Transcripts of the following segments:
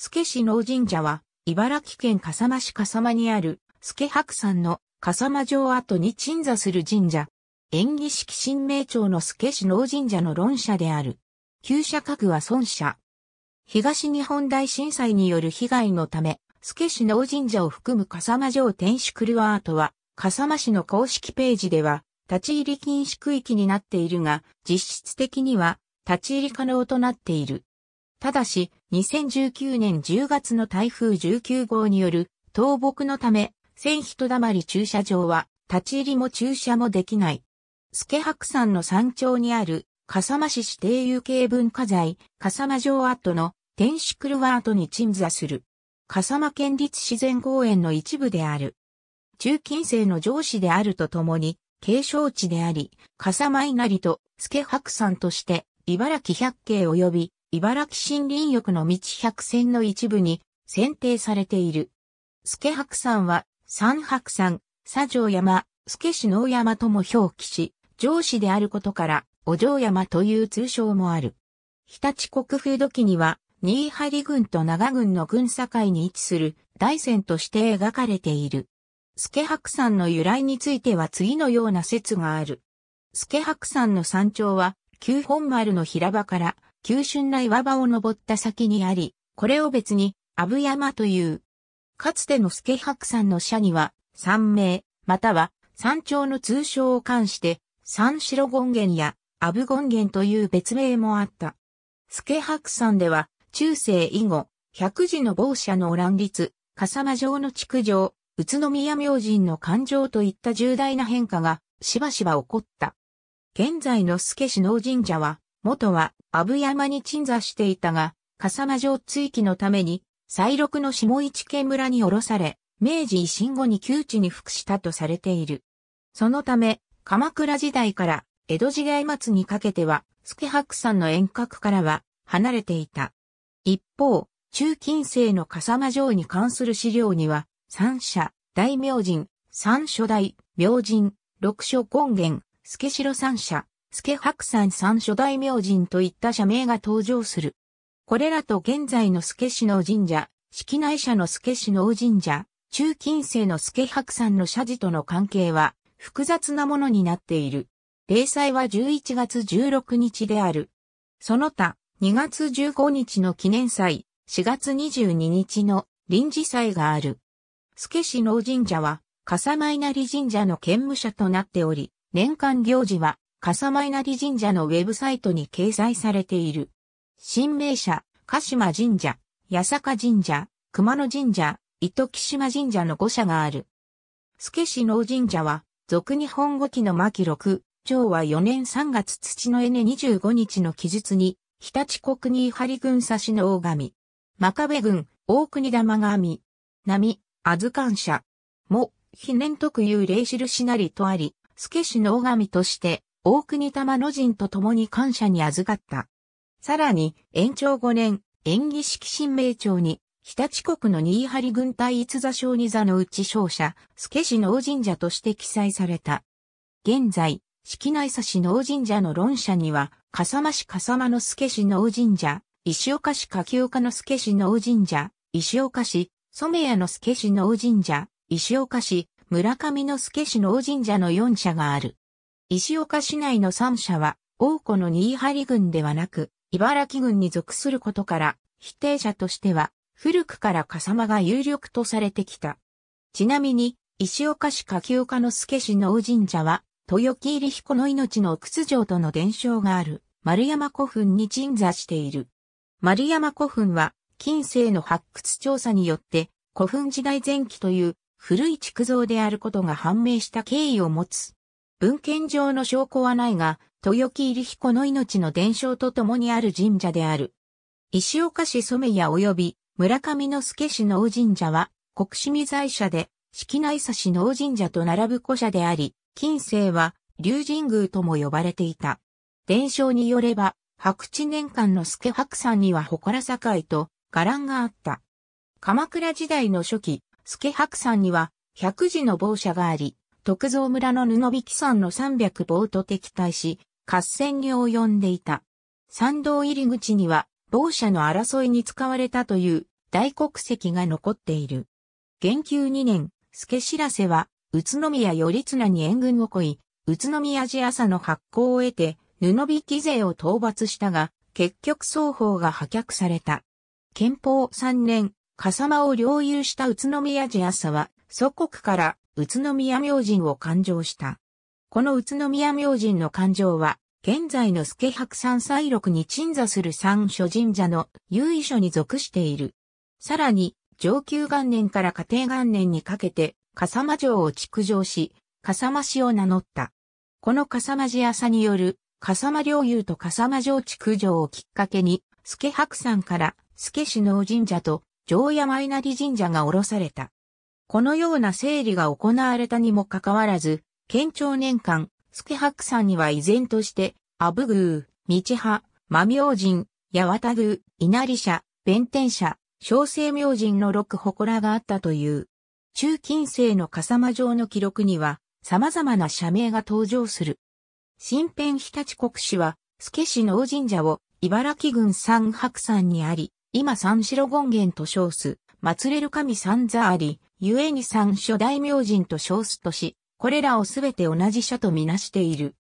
助市農神社は、茨城県笠間市笠間にある、助白山の笠間城跡に鎮座する神社。演技式神明町の助市農神社の論社である。旧社格は孫社。東日本大震災による被害のため、助市農神社を含む笠間城天守クルアートは、笠間市の公式ページでは、立ち入り禁止区域になっているが、実質的には立ち入り可能となっている。ただし、2019年10月の台風19号による倒木のため、1000人だまり駐車場は立ち入りも駐車もできない。助白山の山頂にある笠間市指定有形文化財笠間城跡の天使クルワートに鎮座する。笠間県立自然公園の一部である。中近世の上司であるとともに、継承地であり、笠間稲荷と助白山として、茨城百景及び茨城森林浴の道百選の一部に選定されている。助白山は、三白山、佐城山、助市能山とも表記し、上司であることから、お城山という通称もある。日立国風土記には、新張郡と長郡の郡境に位置する大山として描かれている。助白山の由来については次のような説がある。助白山の山頂は、旧本丸の平場から急峻な岩場を登った先にあり、これを別に、阿武山という。かつての助白山の社には、山名、または山頂の通称を冠して、三白権現や阿武権現という別名もあった。助白山では、中世以後、百字の某社の乱立、笠間城の築城、宇都宮明神の環状といった重大な変化がしばしば起こった。現在の助氏能神社は、元は阿武山に鎮座していたが、笠間城追記のために、西麓の下市家村に降ろされ、明治維新後に窮地に服したとされている。そのため、鎌倉時代から江戸時代末にかけては、助白山の遠隔からは離れていた。一方、中近世の笠間城に関する資料には、三社、大明神、三初代、明神、六所権現、助城三社、助白山三初代明神といった社名が登場する。これらと現在の助氏の神社、式内社の助氏の神社、中近世の助白山の社寺との関係は複雑なものになっている。例祭は11月16日である。その他、2月15日の記念祭、4月22日の臨時祭がある。助氏の神社は、笠間稲荷神社の兼務者となっており、年間行事は笠前稲荷神社のウェブサイトに掲載されている。新名社、鹿島神社、八坂神社、熊野神社、糸木島神社の5社がある。スケ市神社は、俗日本語記の巻六、昭和4年3月土の稲25日の記述に、日立国に張郡差しの大神、真壁郡、大国玉神、波、あずかん社、も、非年特有霊印なりとあり、スケ氏の大神として、大国玉野人と共に感謝に預かった。さらに、延長5年、演技式新名町に、日立国の新張軍隊逸座小二座のうち勝者、助氏農神社として記載された。現在、式内佐氏農神社の論者には、笠間市笠間の助氏農神社、石岡市柿岡の助氏農神社、石岡市、染谷の助氏農神社、石岡市、村上の助氏農神社の4社がある。石岡市内の三社は、王庫の新張郡ではなく、茨城郡に属することから、否定者としては、古くから笠間が有力とされてきた。ちなみに、石岡市柿岡之助市の神社は、豊木入彦の命の屈城との伝承がある、丸山古墳に鎮座している。丸山古墳は、近世の発掘調査によって、古墳時代前期という古い築造であることが判明した経緯を持つ。文献上の証拠はないが、豊木入彦の命の伝承と共にある神社である。石岡市染谷及び村上之助市能神社は、国市未在社で、式内差し能神社と並ぶ古社であり、近世は、竜神宮とも呼ばれていた。伝承によれば、白地年間の助白山には祠境と、伽藍があった。鎌倉時代の初期、助白山には、百字の坊社があり、徳造村の布引山の300棒と敵対し、合戦に及んでいた。参道入り口には、某社の争いに使われたという大国籍が残っている。元久2年、助知らせは、宇都宮頼綱に援軍を来い、宇都宮寺朝の発行を得て、布引勢を討伐したが、結局双方が破却された。憲法3年、笠間を領有した宇都宮寺朝は、祖国から宇都宮明神を勘定した。この宇都宮明神の勘定は、現在の助白山祭録に鎮座する三所神社の由緒に属している。さらに、上級元年から家庭元年にかけて、笠間城を築城し、笠間市を名乗った。この笠間寺朝による、笠間領有と笠間城築城をきっかけに、助白山から助首脳神社と城山稲荷神社が下ろされた。このような整理が行われたにもかかわらず、県庁年間、助白山には依然として、アブグー、道派、ー、明神、八幡宮、稲荷社、弁天社、小生明神の六祠があったという。中近世の笠間城の記録には、様々な社名が登場する。新編日立国史は、助氏の神社を茨城郡三白山にあり、今三城権現と称す、祀れる神三座あり、故に三諸大名人と称すとし、これらをすべて同じ書とみなしている。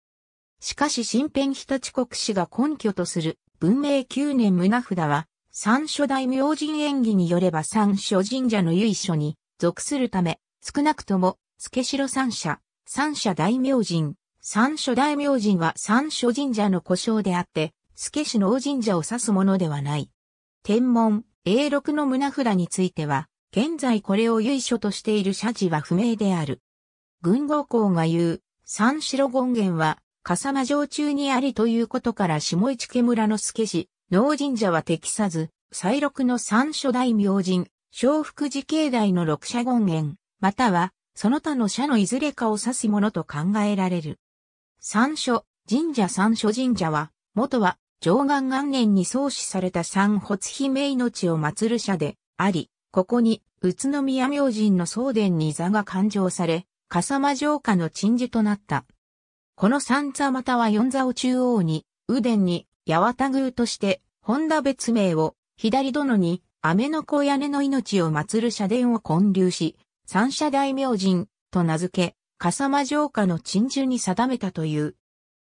しかし新編日立国史が根拠とする文明9年胸札は、三諸大名人演技によれば三諸神社の由緒に属するため、少なくとも、助城三社、三社大名人、三諸大名人は三諸神社の故障であって、助氏の神社を指すものではない。天文、A6 の胸札については、現在これを由緒としている社寺は不明である。軍合校が言う、三城権現は、笠間城中にありということから下市家村の助氏、農神社は適さず、再六の三所大明神、小福寺境内の六社権現、または、その他の社のいずれかを指すものと考えられる。三所、神社三所神社は、元は、上岸元年に創始された三発姫命を祀る社であり、ここに、宇都宮明神の宗殿に座が勘定され、笠間城下の鎮守となった。この三座または四座を中央に、右殿に、八幡宮として、本田別名を、左殿に、雨の子屋根の命を祀る社殿を建立し、三社大明神、と名付け、笠間城下の鎮守に定めたという。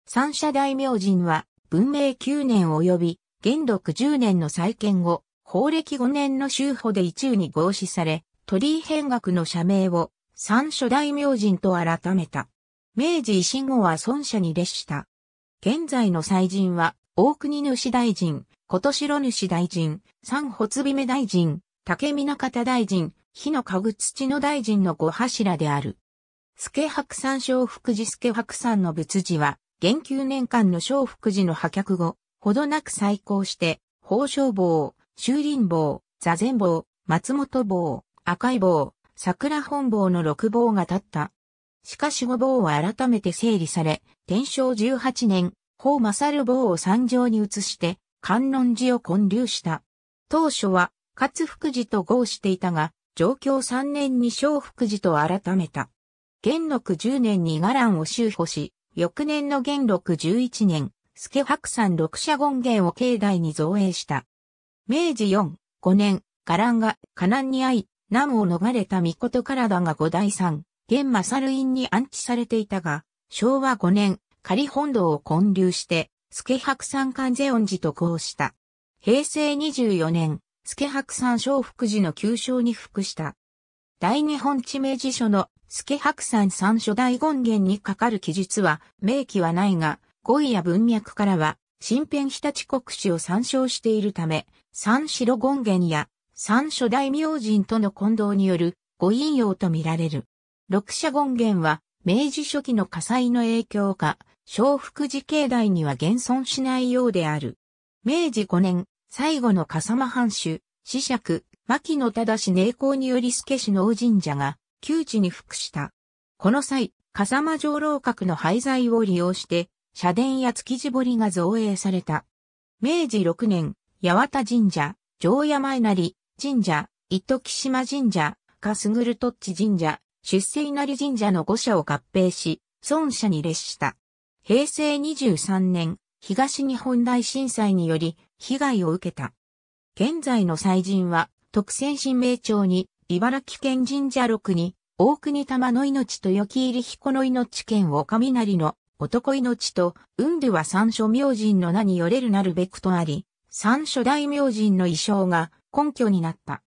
三社大明神は、文明9年及び、元禄10年の再建後、公暦5年の修法で一宇に合祀され、鳥居変額の社名を三所大明人と改めた。明治維新後は孫社に列した。現在の祭神は、大国主大臣、琴城主大臣、三び姫大臣、竹見中田大臣、日の家具土の大臣の五柱である。助白山小福寺助白山の仏寺は、元九年間の小福寺の破却後、ほどなく再興して、宝生坊、修林坊、座禅坊、松本坊、赤い坊、桜本坊の六坊が立った。しかし五坊は改めて整理され、天正十八年、法勝る坊を山上に移して、観音寺を建立した。当初は、勝福寺と合していたが、上京三年に小福寺と改めた。元禄十年に伽藍を修補し、翌年の元禄十一年、助白山六社権現を境内に造営した。明治4、5年、伽藍が河南に会い、南を逃れた御事かが五代三、玄正院に安置されていたが、昭和5年、仮本堂を建立して、助白山関世音寺と交した。平成24年、助白山正福寺の旧称に服した。大日本地名辞書の助白山三初代権現にかかる記述は明記はないが、語彙や文脈からは、新編日立国史を参照しているため、三郎権現や三初大明神との混同による誤引用とみられる。六社権現は明治初期の火災の影響か、小福寺境内には現存しないようである。明治五年、最後の笠間藩主、子爵、牧野忠寧光により助氏の神社が、旧地に服した。この際、笠間城楼閣の廃材を利用して、社殿や築地堀が造営された。明治六年、八幡神社、城山稲荷神社、糸木島神社、かすぐるとっち神社、出世稲荷神社の五社を合併し、孫社に列した。平成23年、東日本大震災により被害を受けた。現在の祭神は、特選神明町に、茨城県神社六に、大国玉の命とよき入り彦の命県を雷の男命と、運では三所明神の名によれるなるべくとあり、三諸大明神の衣装が根拠になった。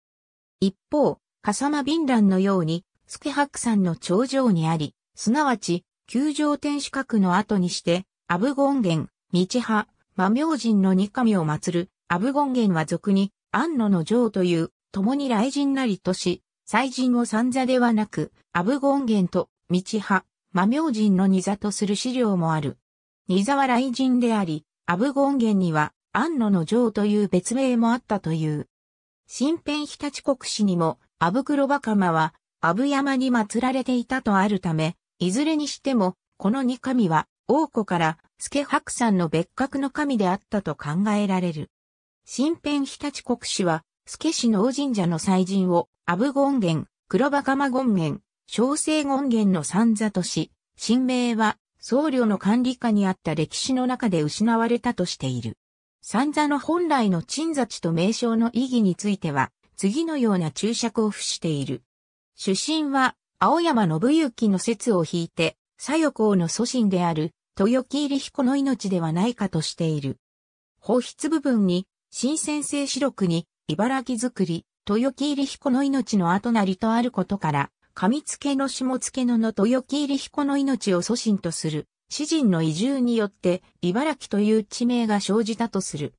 一方、笠間貧乱のように、助白山の頂上にあり、すなわち、九条天守閣の後にして、アブ権ン、道派、魔明神の二神を祀る、アブ権ンは俗に、安野の城という、共に雷神なりとし、祭神を三座ではなく、アブ権ンと、道派、魔明神の二座とする資料もある。二座は雷神であり、アブ権ンには、安野の城という別名もあったという。新編日立国史にも、阿武黒馬釜は、阿武山に祀られていたとあるため、いずれにしても、この二神は、王子から、助白山の別格の神であったと考えられる。新編日立国史は、助氏の王神社の祭神を、阿武権現、黒馬釜権現、小生権現の三座とし、神明は、僧侶の管理下にあった歴史の中で失われたとしている。三座の本来の鎮座地と名称の意義については、次のような注釈を付している。主審は、青山信行の説を引いて、左翼王の祖神である、豊木入彦の命ではないかとしている。放出部分に、新先生四六に、茨城作り、豊木入彦の命の後なりとあることから、上付の下付のの豊木入彦の命を祖神とする、詩人の移住によって茨城という地名が生じたとする。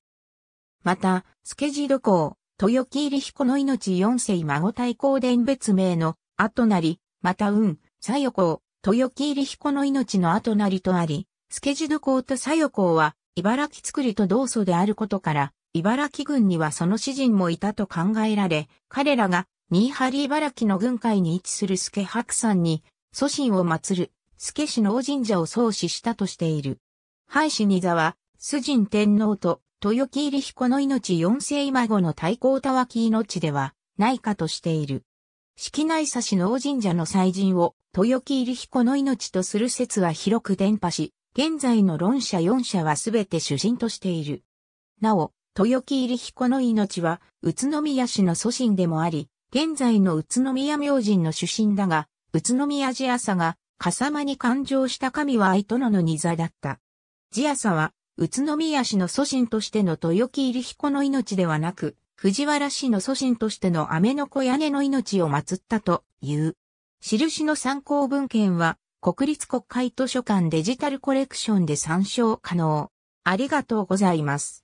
また、ス助ード工、豊木入彦の命四世孫太閤伝別名の後なり、また運、左横、豊木入彦の命の後なりとあり、スケジド工と左横は茨城作りと同祖であることから、茨城軍にはその詩人もいたと考えられ、彼らが新張茨城の軍会に位置する助白山に、祖神を祀る助氏の神社を創始したとしている。廃止二座は、崇神天皇と豊木入彦の命四世今後の太閤たわき命ではないかとしている。式内差しの神社の祭神を豊木入彦の命とする説は広く伝播し、現在の論者四者はすべて主人としている。なお、豊木入彦の命は宇都宮市の祖神でもあり、現在の宇都宮明神の主神だが、宇都宮寺朝が笠間に感情した神は愛殿の二座だった。ジアサは、宇都宮氏の祖神としての豊木入彦の命ではなく、藤原氏の祖神としての雨の子屋根の命を祀ったという。印の参考文献は、国立国会図書館デジタルコレクションで参照可能。ありがとうございます。